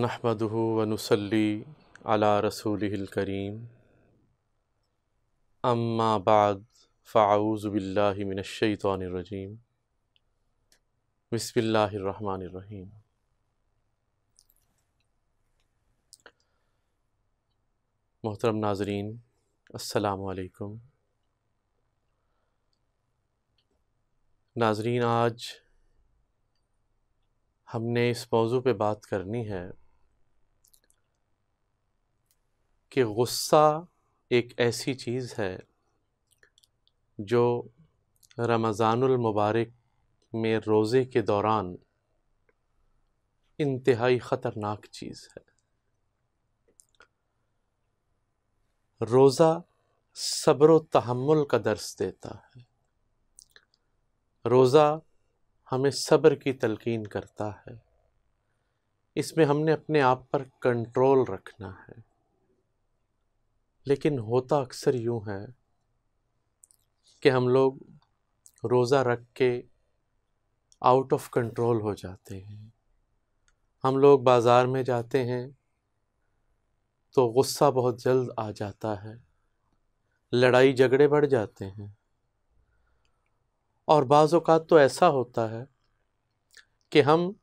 नहमद वनसली अला रसूल करीम अम्मा बाद फ़ाऊज़बिल्लिमिनशैतरजीम बसमीम मोहतरम नाजरीन असलकुम नाजरीन आज हमने इस मौजू पे बात करनी है कि गुस्सा एक ऐसी चीज़ है जो मुबारक में रोज़े के दौरान इंतहाई ख़तरनाक चीज़ है रोज़ा सब्र तहमुल का दर्स देता है रोज़ा हमें सब्र की तलकीन करता है इसमें हमने अपने आप पर कंट्रोल रखना है लेकिन होता अक्सर यूं है कि हम लोग रोज़ा रख के आउट ऑफ कंट्रोल हो जाते हैं हम लोग बाज़ार में जाते हैं तो गुस्सा बहुत जल्द आ जाता है लड़ाई झगड़े बढ़ जाते हैं और बाज़ात तो ऐसा होता है कि हम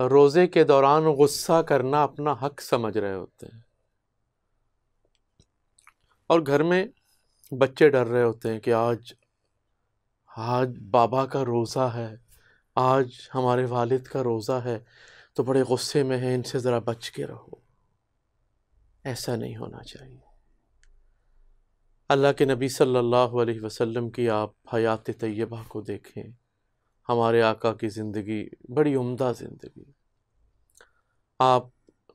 रोज़े के दौरान गुस्सा करना अपना हक समझ रहे होते हैं और घर में बच्चे डर रहे होते हैं कि आज आज बाबा का रोज़ा है आज हमारे वालिद का रोज़ा है तो बड़े गुस्से में हैं इनसे ज़रा बच के रहो ऐसा नहीं होना चाहिए अल्लाह के नबी सल्लल्लाहु अलैहि वसल्लम की आप हयात तय्यबा को देखें हमारे आका की ज़िंदगी बड़ी उम्दा ज़िंदगी आप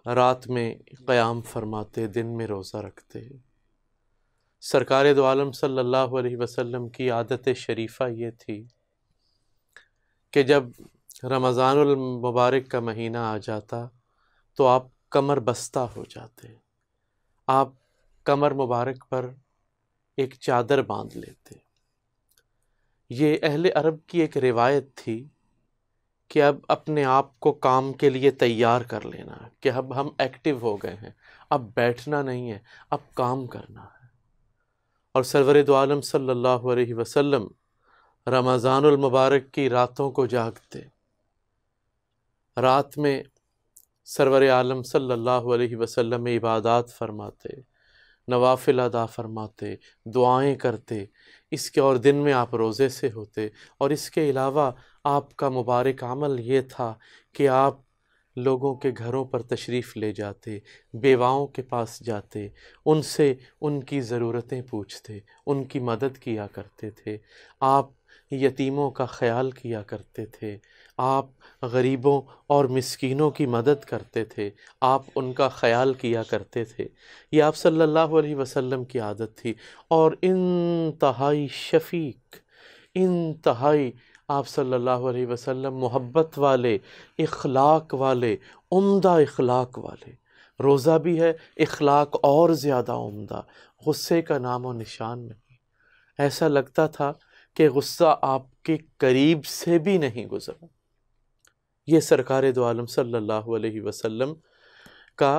रात में क़याम फरमाते दिन में रोज़ा रखते सरकार दो आलम सल्लल्लाहु अलैहि वसल्लम की आदत शरीफ़ा ये थी कि जब रमज़ानमबारक का महीना आ जाता तो आप कमर बस्ता हो जाते आप कमर मुबारक पर एक चादर बांध लेते ये अहल अरब की एक रिवायत थी कि अब अपने आप को काम के लिए तैयार कर लेना कि अब हम एक्टिव हो गए हैं अब बैठना नहीं है अब काम करना है और सरवर दो आलम सल्लल्लाहु अलैहि वसल्लम रमज़ानमबारक की रातों को जागते रात में सरवर आलम सल्लल्लाहु अलैहि वसल्लम इबादत फरमाते नवाफिल अदा फरमाते दुआएं करते इसके और दिन में आप रोज़े से होते और इसके अलावा आपका मुबारक अमल ये था कि आप लोगों के घरों पर तशरीफ़ ले जाते बेवाओं के पास जाते उनसे उनकी ज़रूरतें पूछते उनकी मदद किया करते थे आप यतीमों का ख्याल किया करते थे आप गरीबों और मिसकीनों की मदद करते थे आप उनका ख्याल किया करते थे ये आप सल्लल्लाहु अलैहि वसल्लम की आदत थी और इंतहाई शफीक इंतहाई आप सल्लल्लाहु अलैहि वसल्लम मोहब्बत वाले इखलाक वाले उम्दा इखलाक वाले रोज़ा भी है इखलाक और ज़्यादा उम्दा गुस्से का नाम और निशान नहीं ऐसा लगता था कि गुस्सा आपके करीब से भी नहीं गुजरा ये सरकार दो आलम सल्लल्लाहु अलैहि वसल्लम का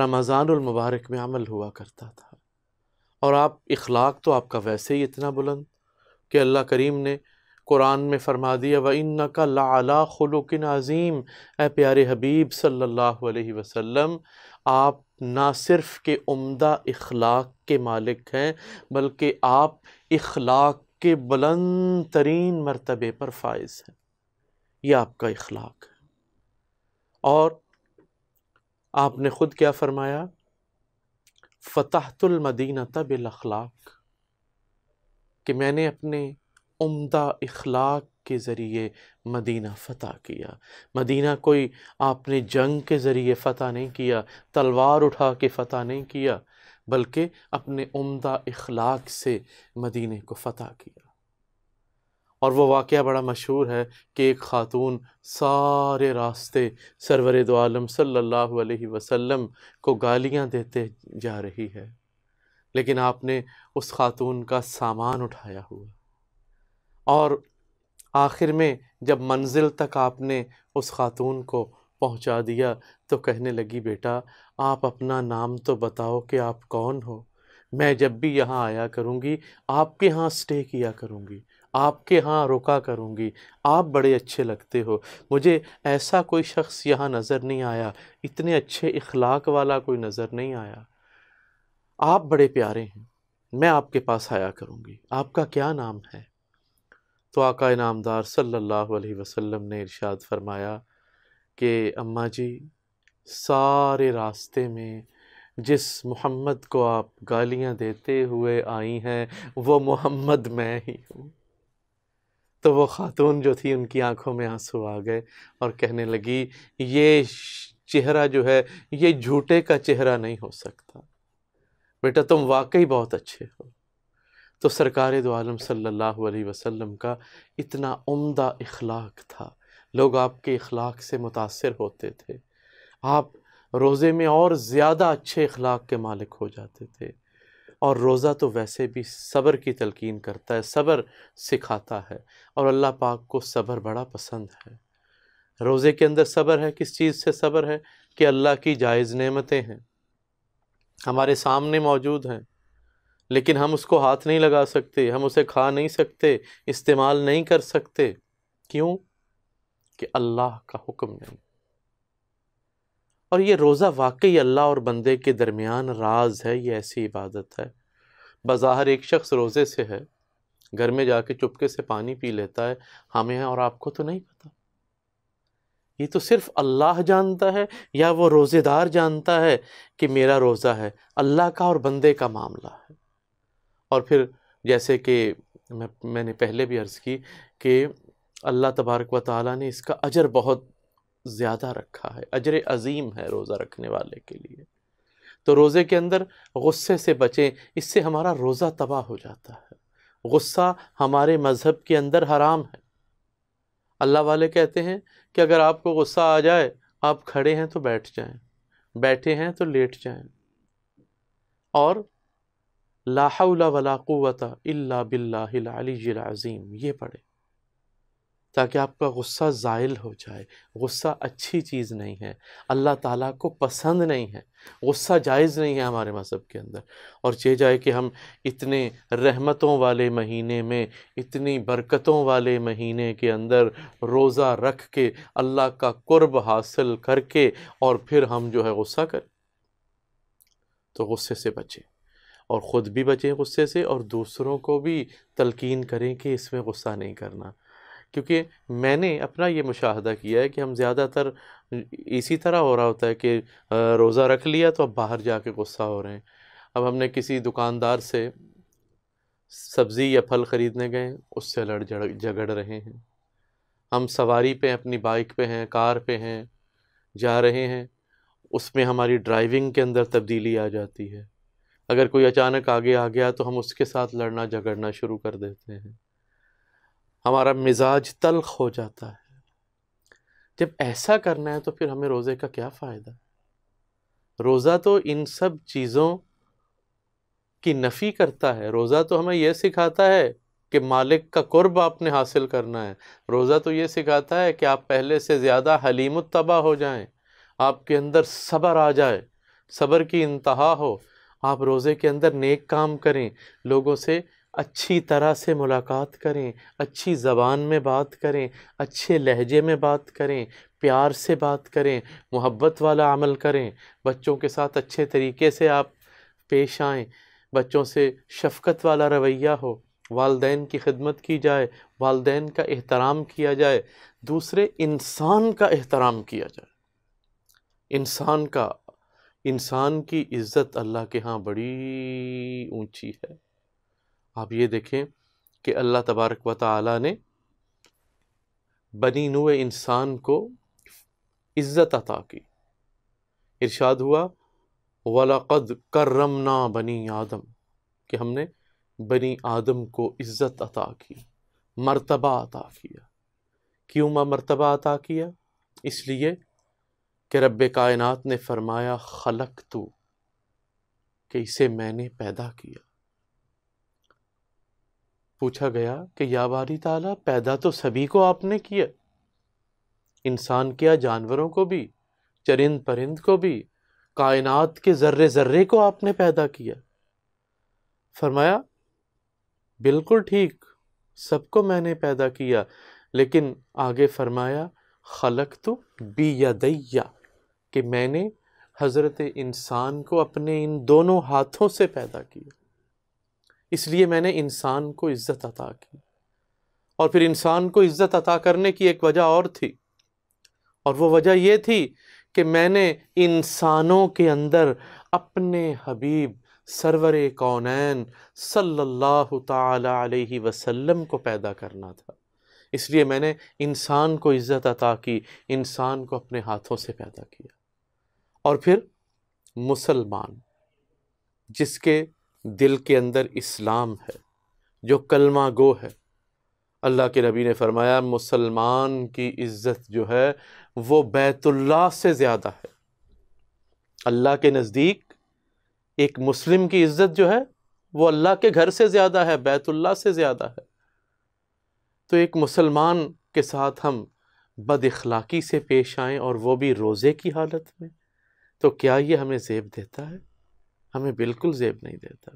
रमज़ानमबारक में अमल हुआ करता था और आप इखलाक तो आपका वैसे ही इतना बुलंद कि अल्लाह करीम ने कुरान में फरमा दिया व इन का लाला खलुकिन अज़ीम ए प्यारे हबीब सल्लल्लाहु अलैहि वसल्लम आप ना सिर्फ़ के उम्दा इखलाक के मालिक हैं बल्कि आप इखलाक के बुलंद तरीन मरतबे पर फायज़ हैं यह आपका इखलाक है और आपने ख़ुद क्या फ़रमाया फ़तहतुलमदीनता अखलाक कि मैंने अपने उम्दा इखलाक के ज़रिए मदीना फ़तह किया मदीना कोई आपने जंग के ज़रिए फ़तह नहीं किया तलवार उठा के फ़तह नहीं किया बल्कि अपने उम्दा इखलाक से मदीने को फ़तह किया और वो वाक़ बड़ा मशहूर है कि एक ख़ातून सारे रास्ते सरवर दो आलम सल्लल्लाहु अलैहि वसल्लम को गालियाँ देते जा रही है लेकिन आपने उस ख़ातून का सामान उठाया हुआ और आखिर में जब मंजिल तक आपने उस ख़ातून को पहुंचा दिया तो कहने लगी बेटा आप अपना नाम तो बताओ कि आप कौन हो मैं जब भी यहाँ आया करूँगी आपके यहाँ स्टे किया करूँगी आपके यहाँ रुका करूँगी आप बड़े अच्छे लगते हो मुझे ऐसा कोई शख्स यहाँ नज़र नहीं आया इतने अच्छे इखलाक वाला कोई नज़र नहीं आया आप बड़े प्यारे हैं मैं आपके पास आया करूँगी आपका क्या नाम है तो आका इनामदार सल्लल्लाहु अलैहि वसल्लम ने इरशाद फरमाया कि अम्मा जी सारे रास्ते में जिस मोहम्मद को आप गालियां देते हुए आई हैं वो मोहम्मद मैं ही हूँ तो वो ख़ातून जो थी उनकी आंखों में आंसू आ गए और कहने लगी ये चेहरा जो है ये झूठे का चेहरा नहीं हो सकता बेटा तुम वाकई बहुत अच्छे हो तो सरकार दो आलम सल्लल्लाहु अलैहि वसल्लम का इतना उम्दा इखलाक था लोग आपके इखलाक से मुतासर होते थे आप रोज़े में और ज़्यादा अच्छे इखलाक के मालिक हो जाते थे और रोज़ा तो वैसे भी सब्र की तलकीन करता है सब्र सिखाता है और अल्लाह पाक को सब्र बड़ा पसंद है रोज़े के अंदर सब्र है किस चीज़ से सब्र है कि अल्लाह की जायज़ नेमतें हैं हमारे सामने मौजूद हैं लेकिन हम उसको हाथ नहीं लगा सकते हम उसे खा नहीं सकते इस्तेमाल नहीं कर सकते क्यों कि अल्लाह का हुक्म नहीं और ये रोज़ा वाकई अल्लाह और बंदे के दरमियान राज है ये ऐसी इबादत है बज़ाहर एक शख्स रोज़े से है घर में जाके चुपके से पानी पी लेता है हमें और आपको तो नहीं पता ये तो सिर्फ अल्लाह जानता है या वो रोज़ेदार जानता है कि मेरा रोज़ा है अल्लाह का और बंदे का मामला है और फिर जैसे कि मैं मैंने पहले भी अर्ज़ की कि अल्लाह तबारक व ताली ने इसका अजर बहुत ज़्यादा रखा है अजर अज़ीम है रोज़ा रखने वाले के लिए तो रोज़े के अंदर गुस्से से बचें इससे हमारा रोज़ा तबाह हो जाता है गुस्सा हमारे मज़हब के अंदर हराम है अल्लाह वाले कहते हैं कि अगर आपको गुस्सा आ जाए आप खड़े हैं तो बैठ जाएं बैठे हैं तो लेट जाएं और ला हौला वला क़ुवत इल्ला बिल्लाहिल अज़ीम ये पढ़े ताकि आपका गुस्सा ज़ायल हो जाए गुस्सा अच्छी चीज़ नहीं है अल्लाह ताला को पसंद नहीं है गुस्सा जायज़ नहीं है हमारे मज़हब के अंदर और चे जाए कि हम इतने रहमतों वाले महीने में इतनी बरकतों वाले महीने के अंदर रोज़ा रख के अल्लाह का कुर्ब हासिल करके और फिर हम जो है गुस्सा करें तो गुस्से से बचें और ख़ुद भी बचें गुस्से से और दूसरों को भी तलकिन करें कि इसमें गुस्सा नहीं करना क्योंकि मैंने अपना ये मुशाहदा किया है कि हम ज़्यादातर इसी तरह हो रहा होता है कि रोज़ा रख लिया तो अब बाहर जा के गुस्सा हो रहे हैं अब हमने किसी दुकानदार से सब्ज़ी या फल ख़रीदने गए उससे लड़ झगड़ रहे हैं हम सवारी पे अपनी बाइक पे हैं कार पे हैं जा रहे हैं उसमें हमारी ड्राइविंग के अंदर तब्दीली आ जाती है अगर कोई अचानक आगे आ गया तो हम उसके साथ लड़ना झगड़ना शुरू कर देते हैं हमारा मिजाज तलख हो जाता है जब ऐसा करना है तो फिर हमें रोज़े का क्या फ़ायदा रोज़ा तो इन सब चीज़ों की नफ़ी करता है रोज़ा तो हमें यह सिखाता है कि मालिक का कुर्ब आपने हासिल करना है रोज़ा तो ये सिखाता है कि आप पहले से ज़्यादा हलीम तबाह हो जाएं आपके अंदर सब्र आ जाए सब्र की इंतहा हो आप रोज़े के अंदर नेक काम करें लोगों से अच्छी तरह से मुलाकात करें अच्छी ज़बान में बात करें अच्छे लहजे में बात करें प्यार से बात करें मोहब्बत वाला अमल करें बच्चों के साथ अच्छे तरीके से आप पेश आएँ बच्चों से शफकत वाला रवैया हो वालदेन की खिदमत की जाए वालदेन का एहतराम किया जाए दूसरे इंसान का एहतराम किया जाए इंसान का इंसान की इज़्ज़त अल्लाह के यहाँ बड़ी ऊंची है आप ये देखें कि अल्लाह तबारक व ताली ने बनी नुए इंसान को इज़्ज़त अता की इरशाद हुआ वलाक़द करमना बनी आदम कि हमने बनी आदम को इज़्ज़त अता की मर्तबा अता किया क्यों मरतबा अता किया इसलिए कि रब कायनात ने फरमाया खलक तो कि इसे मैंने पैदा किया पूछा गया कि या बारी ताला पैदा तो सभी को आपने किया इंसान किया जानवरों को भी चरिंद परिंद को भी कायनात के ज़र्रे ज़र्रे को आपने पैदा किया फरमाया बिल्कुल ठीक सबको मैंने पैदा किया लेकिन आगे फरमाया खलक तो बी या दैया कि मैंने हज़रत इंसान को अपने इन दोनों हाथों से पैदा किया इसलिए मैंने इंसान को इज़्ज़त अता की और फिर इंसान को इज़्ज़त अता करने की एक वजह और थी और वो वजह ये थी कि मैंने इंसानों के अंदर अपने हबीब सरवर कौनैन सल्लल्लाहु ताला अलैहि वसल्लम को पैदा करना था इसलिए मैंने इंसान को इज़्ज़त अता की इंसान को अपने हाथों से पैदा किया और फिर मुसलमान जिसके दिल के अंदर इस्लाम है जो कलमा गो है अल्लाह के नबी ने फरमाया मुसलमान की इज़्ज़त जो है वो बैतुल्ला से ज़्यादा है अल्लाह के नज़दीक एक मुस्लिम की इज़्ज़त जो है वो अल्लाह के घर से ज़्यादा है बैतुल्ला से ज़्यादा है तो एक मुसलमान के साथ हम बद से पेश आएँ और वो भी रोज़े की हालत में तो क्या ये हमें जेब देता है हमें बिल्कुल जेब नहीं देता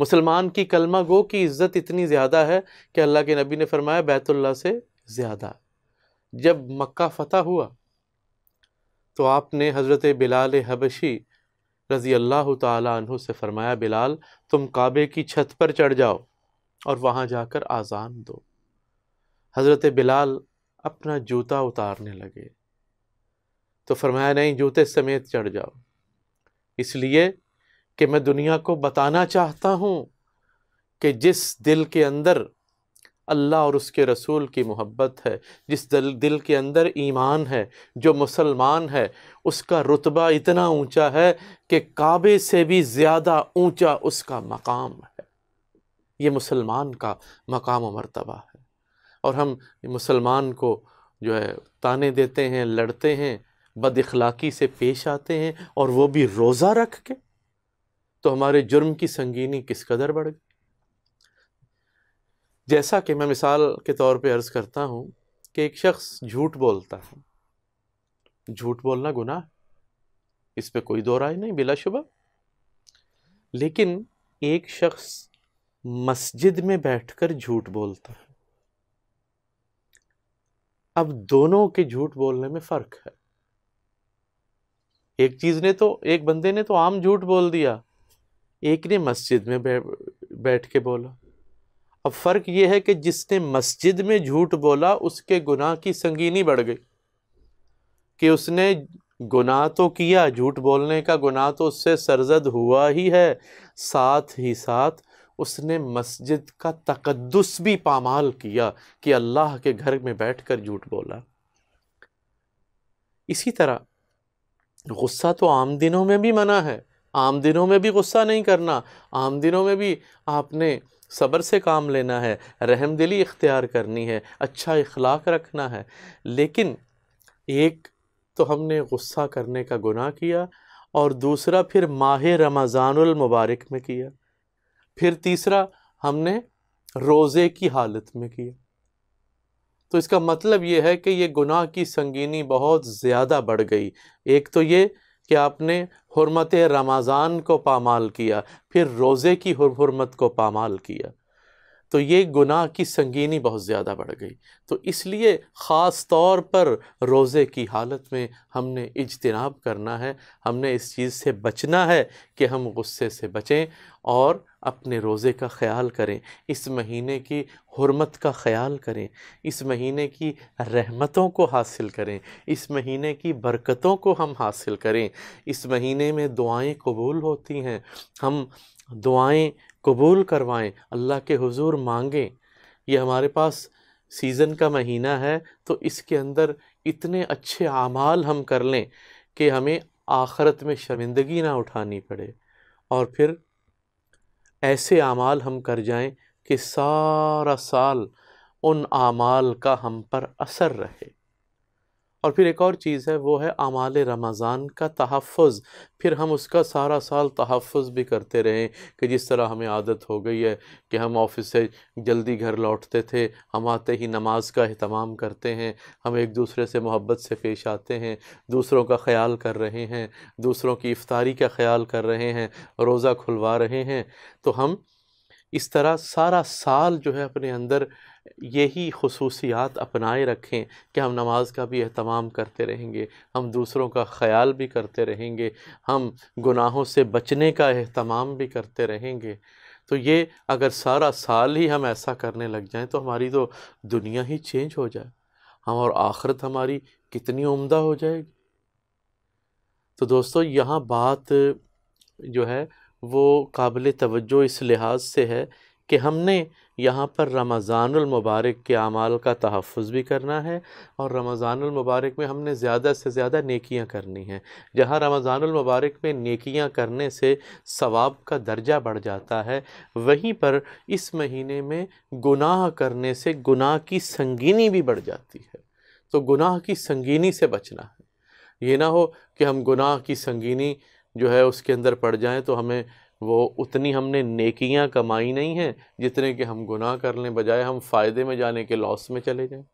मुसलमान की कलमा गो की इज़्ज़त इतनी ज़्यादा है कि अल्लाह के नबी ने फरमाया बैतुल्ला से ज़्यादा जब मक्का फ़तह हुआ तो आपने हज़रत बिलाल हबशी रज़ी अल्लाह तु से फ़रमाया बिलाल तुम काबे की छत पर चढ़ जाओ और वहाँ जाकर आज़ान दो हज़रत बिलाल अपना जूता उतारने लगे तो फरमाया नहीं जूते समेत चढ़ जाओ इसलिए कि मैं दुनिया को बताना चाहता हूँ कि जिस दिल के अंदर अल्लाह और उसके रसूल की मोहब्बत है जिस दिल दिल के अंदर ईमान है जो मुसलमान है उसका रुतबा इतना ऊंचा है कि काबे से भी ज़्यादा ऊंचा उसका मकाम है ये मुसलमान का मकाम मरतबा है और हम मुसलमान को जो है ताने देते हैं लड़ते हैं बद अखलाकी से पेश आते हैं और वो भी रोज़ा रख के तो हमारे जुर्म की संगीनी किस कदर बढ़ गई जैसा कि मैं मिसाल के तौर पे अर्ज़ करता हूँ कि एक शख्स झूठ बोलता है झूठ बोलना गुनाह इस पर कोई दो राय नहीं बिलाशुबा लेकिन एक शख्स मस्जिद में बैठकर झूठ बोलता है अब दोनों के झूठ बोलने में फ़र्क है एक चीज़ ने तो एक बंदे ने तो आम झूठ बोल दिया एक ने मस्जिद में बैठ के बोला अब फ़र्क यह है कि जिसने मस्जिद में झूठ बोला उसके गुनाह की संगीनी बढ़ गई कि उसने गुनाह तो किया झूठ बोलने का गुनाह तो उससे सरजद हुआ ही है साथ ही साथ उसने मस्जिद का तकदस भी पामाल किया कि अल्लाह के घर में बैठकर झूठ बोला इसी तरह गुस्सा तो आम दिनों में भी मना है आम दिनों में भी गुस्सा नहीं करना आम दिनों में भी आपने सब्र से काम लेना है रहम दिली इख्तियार करनी है अच्छा इखलाक रखना है लेकिन एक तो हमने गुस्सा करने का गुनाह किया और दूसरा फिर माह रमज़ानमबारक में किया फिर तीसरा हमने रोज़े की हालत में किया तो इसका मतलब ये है कि ये गुनाह की संगीनी बहुत ज़्यादा बढ़ गई एक तो ये कि आपने हरमत रमज़ान को पामाल किया फिर रोज़े की हरमत को पामाल किया तो ये गुनाह की संगीनी बहुत ज़्यादा बढ़ गई तो इसलिए ख़ास तौर पर रोज़े की हालत में हमने इजतनाब करना है हमने इस चीज़ से बचना है कि हम गुस्से से बचें और अपने रोज़े का ख्याल करें इस महीने की हरमत का ख्याल करें इस महीने की रहमतों को हासिल करें इस महीने की बरकतों को हम हासिल करें इस महीने में दुआएं कबूल होती हैं हम दुआएं कबूल करवाएं अल्लाह के हुजूर मांगें ये हमारे पास सीज़न का महीना है तो इसके अंदर इतने अच्छे अमाल हम कर लें कि हमें आखरत में शर्मिंदगी ना उठानी पड़े और फिर ऐसे आमाल हम कर जाएं कि सारा साल उन आमाल का हम पर असर रहे और फिर एक और चीज़ है वो है अमाल रमज़ान का तहफ़ फिर हम उसका सारा साल तहफ़ भी करते रहें कि जिस तरह हमें आदत हो गई है कि हम ऑफिस से जल्दी घर लौटते थे हम आते ही नमाज का अहतमाम करते हैं हम एक दूसरे से मोहब्बत से पेश आते हैं दूसरों का ख्याल कर रहे हैं दूसरों की इफ़ारी का ख्याल कर रहे हैं रोज़ा खुलवा रहे हैं तो हम इस तरह सारा साल जो है अपने अंदर यही खसूसियात अपनाए रखें कि हम नमाज का भी अहतमाम करते रहेंगे हम दूसरों का ख्याल भी करते रहेंगे हम गुनाहों से बचने का अहतमाम भी करते रहेंगे तो ये अगर सारा साल ही हम ऐसा करने लग जाएं तो हमारी तो दुनिया ही चेंज हो जाए हम और आखरत हमारी कितनी उम्दा हो जाएगी तो दोस्तों यहाँ बात जो है वो काबिल तवज्जो इस लिहाज से है कि हमने यहाँ पर रमज़ानमबारक के अमाल का तहफ़ भी करना है और रमज़ानमबारक में हमने ज़्यादा से ज़्यादा नेकियाँ करनी हैं जहाँ मुबारक में नेकियाँ करने से सवाब का दर्जा बढ़ जाता है वहीं पर इस महीने में गुनाह करने से गुनाह की संगीनी भी बढ़ जाती है तो गुनाह की संगीनी से बचना है ये ना हो कि हम गुनाह की संगीनी जो है उसके अंदर पड़ जाएँ तो हमें वो उतनी हमने नेकियां कमाई नहीं हैं जितने कि हम गुनाह कर लें बजाय हम फ़ायदे में जाने के लॉस में चले जाएं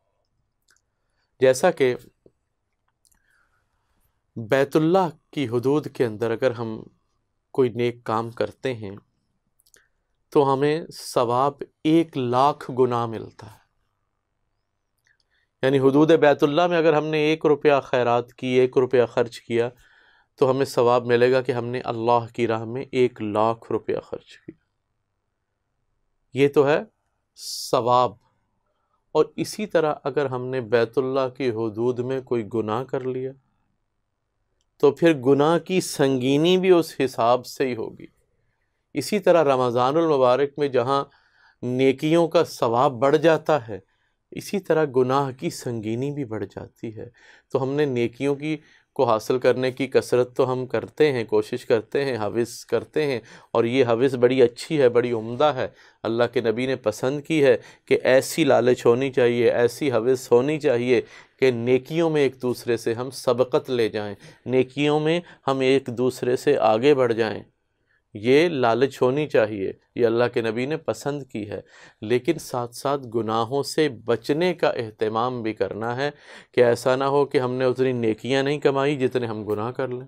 जैसा कि बैतुल्ला की हदूद के अंदर अगर हम कोई नेक काम करते हैं तो हमें सवाब एक लाख गुना मिलता है यानी हदूद बैतुल्ला में अगर हमने एक रुपया खैरात की एक रुपया ख़र्च किया तो हमें सवाब मिलेगा कि हमने अल्लाह की राह में एक लाख रुपया खर्च किया ये तो है सवाब और इसी तरह अगर हमने बैतुल्ला की हदूद में कोई गुनाह कर लिया तो फिर गुनाह की संगीनी भी उस हिसाब से ही होगी इसी तरह रमज़ानमबारक में जहाँ नेकियों का सवाब बढ़ जाता है इसी तरह गुनाह की संगीनी भी बढ़ जाती है तो हमने नेकियों की को हासिल करने की कसरत तो हम करते हैं कोशिश करते हैं हविस करते हैं और ये हविस बड़ी अच्छी है बड़ी उम्दा है अल्लाह के नबी ने पसंद की है कि ऐसी लालच होनी चाहिए ऐसी हविस होनी चाहिए कि नेकियों में एक दूसरे से हम सबकत ले जाएं नेकियों में हम एक दूसरे से आगे बढ़ जाएं ये लालच होनी चाहिए ये अल्लाह के नबी ने पसंद की है लेकिन साथ साथ गुनाहों से बचने का अहतमाम भी करना है कि ऐसा ना हो कि हमने उतनी नेकियां नहीं कमाई जितने हम गुनाह कर लें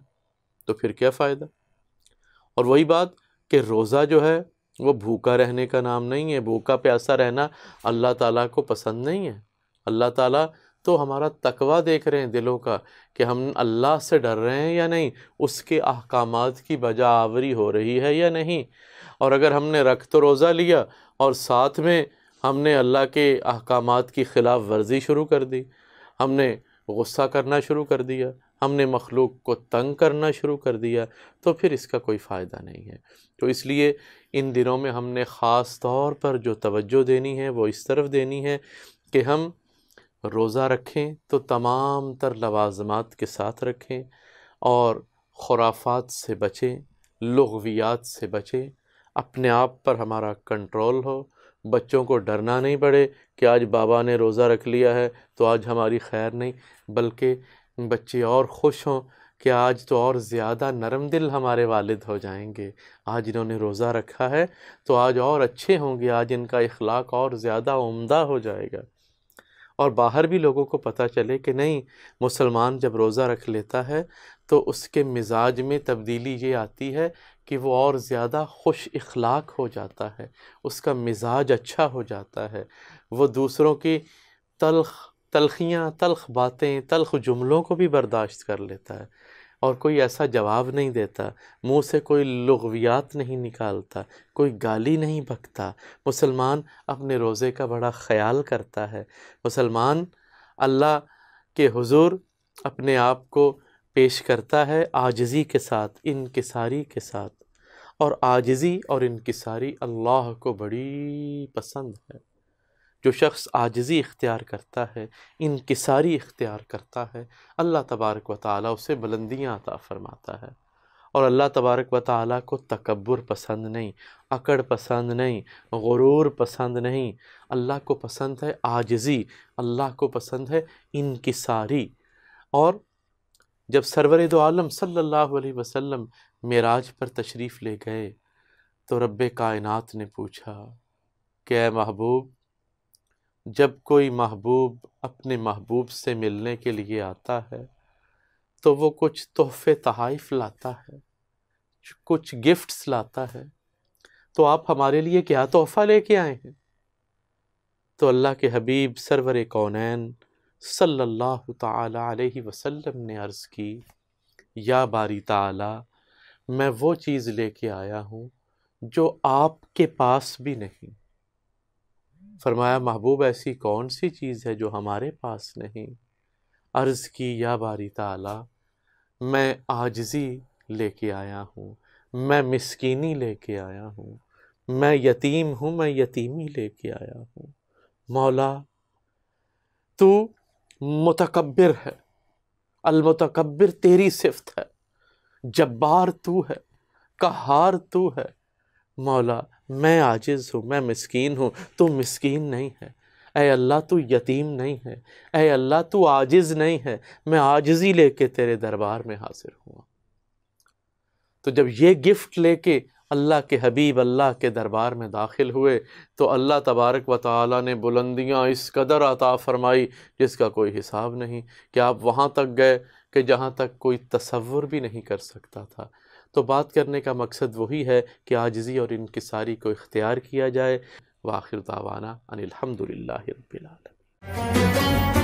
तो फिर क्या फ़ायदा और वही बात कि रोज़ा जो है वो भूखा रहने का नाम नहीं है भूखा प्यासा रहना अल्लाह ताली को पसंद नहीं है अल्लाह ताली तो हमारा तकवा देख रहे हैं दिलों का कि हम अल्लाह से डर रहे हैं या नहीं उसके अहकाम की बजा आवरी हो रही है या नहीं और अगर हमने रख तो रोज़ा लिया और साथ में हमने अल्लाह के अहकाम की ख़िलाफ़ वर्जी शुरू कर दी हमने गुस्सा करना शुरू कर दिया हमने मखलूक को तंग करना शुरू कर दिया तो फिर इसका कोई फ़ायदा नहीं है तो इसलिए इन दिनों में हमने ख़ास तौर पर जो तवज्जो देनी है वो इस तरफ देनी है कि हम रोज़ा रखें तो तमाम तर लवाजमात के साथ रखें और खुराफात से बचें लगवियात से बचें अपने आप पर हमारा कंट्रोल हो बच्चों को डरना नहीं पड़े कि आज बाबा ने रोज़ा रख लिया है तो आज हमारी खैर नहीं बल्कि बच्चे और खुश हों कि आज तो और ज़्यादा नरम दिल हमारे वालिद हो जाएंगे आज इन्होंने रोज़ा रखा है तो आज और अच्छे होंगे आज इनका इखलाक और ज़्यादा उम्दा हो जाएगा और बाहर भी लोगों को पता चले कि नहीं मुसलमान जब रोज़ा रख लेता है तो उसके मिजाज में तब्दीली ये आती है कि वो और ज़्यादा खुश इखलाक हो जाता है उसका मिजाज अच्छा हो जाता है वो दूसरों की तलख तलखियाँ तलख बातें तलख जुमलों को भी बर्दाश्त कर लेता है और कोई ऐसा जवाब नहीं देता मुंह से कोई लगवियात नहीं निकालता कोई गाली नहीं भगता मुसलमान अपने रोज़े का बड़ा ख्याल करता है मुसलमान अल्लाह के हुजूर अपने आप को पेश करता है आजज़ी के साथ इनकसारी के साथ और आजज़ी और इनकसारी अल्लाह को बड़ी पसंद है जो शख्स आजज़ी इख्तियार करता है इनकसारी इख्तियार करता है अल्लाह तबारक व ताली उसे बुलंदियाँ अता फ़रमाता है और अल्लाह तबारक व ताली को तकबर पसंद नहीं अकड़ पसंद नहीं गुरूर पसंद नहीं अल्लाह को पसंद है आजज़ी अल्लाह को पसंद है इनकसारी और जब सरवर दो आलम सल्लल्लाहु अलैहि वसल्लम मेराज पर तशरीफ़ ले गए तो रब कायनात ने पूछा क्या महबूब जब कोई महबूब अपने महबूब से मिलने के लिए आता है तो वो कुछ तोहफ़े तहाइफ लाता है कुछ गिफ्ट्स लाता है तो आप हमारे लिए क्या तोहफ़ा लेके आए हैं तो अल्लाह के हबीब सरवर कौनैन सल्लल्लाहु ताला अलैहि वसल्लम ने अर्ज़ की या बारी ताला मैं वो चीज़ लेके आया हूँ जो आपके पास भी नहीं फरमाया महबूब ऐसी कौन सी चीज़ है जो हमारे पास नहीं अर्ज़ की या बारी ताला मैं आजजी लेके आया हूँ मैं मिसकीनी लेके आया हूँ मैं यतीम हूँ मैं यतीमी लेके आया हूँ मौला तू मतकबर है अलमतकबर तेरी सिफ्त है जब्बार तू है कहार तू है मौला मैं आजिज़ हूँ मैं मिसकीन हूँ तू मिसकीन नहीं है ए अल्लाह तू यतीम नहीं है ए अल्लाह तू आजिज़ नहीं है मैं आजिज़ी लेके तेरे दरबार में हाजिर हुआ तो जब ये गिफ्ट लेके अल्लाह के हबीब अल्लाह के दरबार में दाखिल हुए तो अल्लाह तबारक व ताली ने बुलंदियाँ इस कदर अता फ़रमाई जिसका कोई हिसाब नहीं कि आप वहाँ तक गए कि जहाँ तक कोई तसवुर भी नहीं कर सकता था तो बात करने का मकसद वही है कि आजजी और इनकसारी को इख्तियार किया जाए वाखिर दावाना अनिलहमदिल्ला रबीआलमी